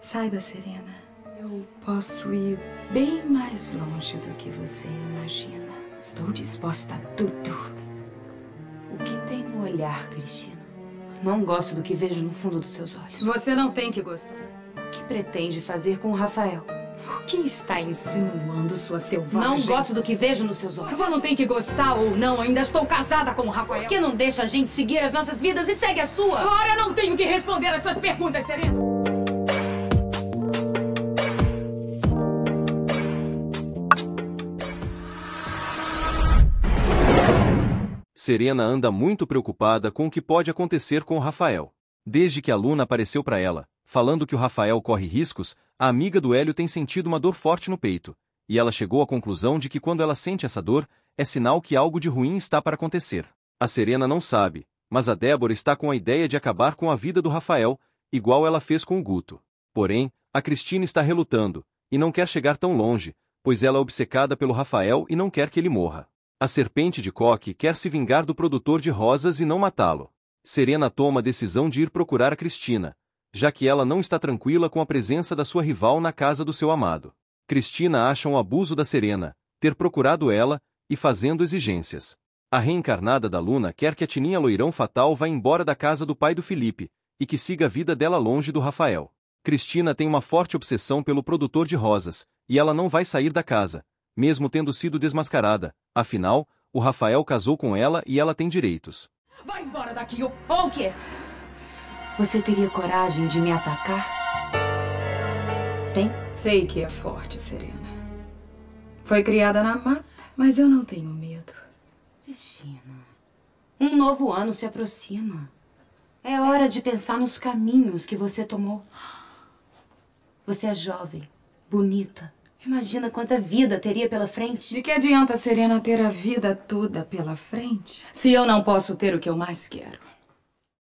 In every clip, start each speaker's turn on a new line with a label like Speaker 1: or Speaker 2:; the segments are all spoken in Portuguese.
Speaker 1: Saiba, Serena, eu posso ir bem mais longe do que você imagina. Estou disposta a tudo. O que tem no olhar, Cristina? Não gosto do que vejo no fundo dos seus olhos. Você não tem que gostar. O que pretende fazer com o Rafael? O que está insinuando, sua selvagem? Não gosto do que vejo nos seus olhos. Você não tem que gostar ou não, ainda estou casada com o Rafael. Por que não deixa a gente seguir as nossas vidas e segue a sua? Agora não tenho que responder às suas perguntas, Serena.
Speaker 2: Serena anda muito preocupada com o que pode acontecer com Rafael. Desde que a Luna apareceu para ela, falando que o Rafael corre riscos, a amiga do Hélio tem sentido uma dor forte no peito, e ela chegou à conclusão de que quando ela sente essa dor, é sinal que algo de ruim está para acontecer. A Serena não sabe, mas a Débora está com a ideia de acabar com a vida do Rafael, igual ela fez com o Guto. Porém, a Cristina está relutando, e não quer chegar tão longe, pois ela é obcecada pelo Rafael e não quer que ele morra. A serpente de coque quer se vingar do produtor de rosas e não matá-lo. Serena toma a decisão de ir procurar a Cristina, já que ela não está tranquila com a presença da sua rival na casa do seu amado. Cristina acha um abuso da Serena, ter procurado ela, e fazendo exigências. A reencarnada da Luna quer que a tininha loirão fatal vá embora da casa do pai do Felipe, e que siga a vida dela longe do Rafael. Cristina tem uma forte obsessão pelo produtor de rosas, e ela não vai sair da casa, mesmo tendo sido desmascarada. Afinal, o Rafael casou com ela e ela tem direitos.
Speaker 1: Vai embora daqui, ou, o quê? Você teria coragem de me atacar? Tem? Sei que é forte, Serena. Foi criada na mata, mas eu não tenho medo. Cristina, um novo ano se aproxima. É hora de pensar nos caminhos que você tomou. Você é jovem, bonita, Imagina quanta vida teria pela frente. De que adianta a Serena ter a vida toda pela frente se eu não posso ter o que eu
Speaker 2: mais quero?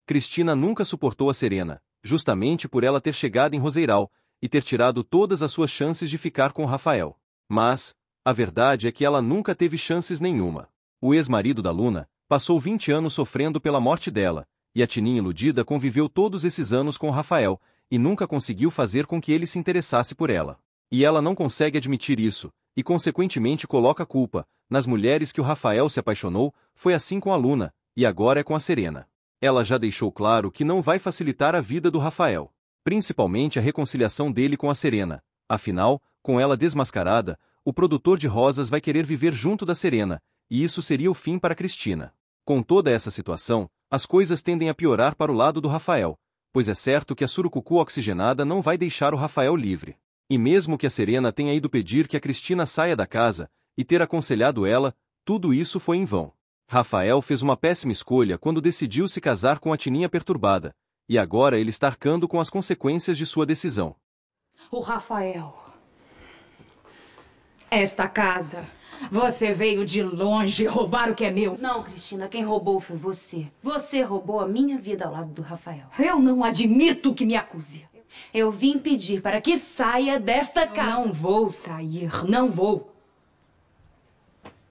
Speaker 2: Cristina nunca suportou a Serena, justamente por ela ter chegado em Roseiral e ter tirado todas as suas chances de ficar com Rafael. Mas, a verdade é que ela nunca teve chances nenhuma. O ex-marido da Luna passou 20 anos sofrendo pela morte dela, e a Tininha iludida conviveu todos esses anos com Rafael e nunca conseguiu fazer com que ele se interessasse por ela. E ela não consegue admitir isso, e consequentemente coloca a culpa nas mulheres que o Rafael se apaixonou, foi assim com a Luna, e agora é com a Serena. Ela já deixou claro que não vai facilitar a vida do Rafael, principalmente a reconciliação dele com a Serena. Afinal, com ela desmascarada, o produtor de rosas vai querer viver junto da Serena, e isso seria o fim para Cristina. Com toda essa situação, as coisas tendem a piorar para o lado do Rafael, pois é certo que a surucucu oxigenada não vai deixar o Rafael livre. E mesmo que a Serena tenha ido pedir que a Cristina saia da casa e ter aconselhado ela, tudo isso foi em vão. Rafael fez uma péssima escolha quando decidiu se casar com a Tininha perturbada, e agora ele está arcando com as consequências de sua decisão.
Speaker 1: O Rafael. Esta casa. Você veio de longe roubar o que é meu. Não, Cristina, quem roubou foi você. Você roubou a minha vida ao lado do Rafael. Eu não admito que me acuse. Eu vim pedir para que saia desta casa. Não vou sair. Não vou.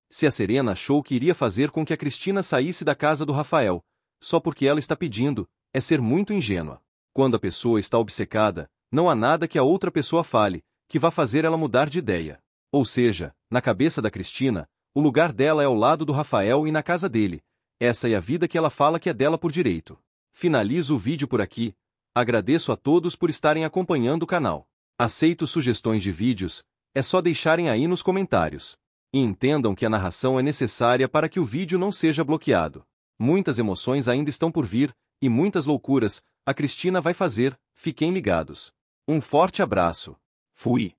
Speaker 2: Se a Serena achou que iria fazer com que a Cristina saísse da casa do Rafael, só porque ela está pedindo, é ser muito ingênua. Quando a pessoa está obcecada, não há nada que a outra pessoa fale que vá fazer ela mudar de ideia. Ou seja, na cabeça da Cristina, o lugar dela é ao lado do Rafael e na casa dele. Essa é a vida que ela fala que é dela por direito. Finalizo o vídeo por aqui, Agradeço a todos por estarem acompanhando o canal. Aceito sugestões de vídeos, é só deixarem aí nos comentários. E entendam que a narração é necessária para que o vídeo não seja bloqueado. Muitas emoções ainda estão por vir, e muitas loucuras, a Cristina vai fazer, fiquem ligados. Um forte abraço. Fui.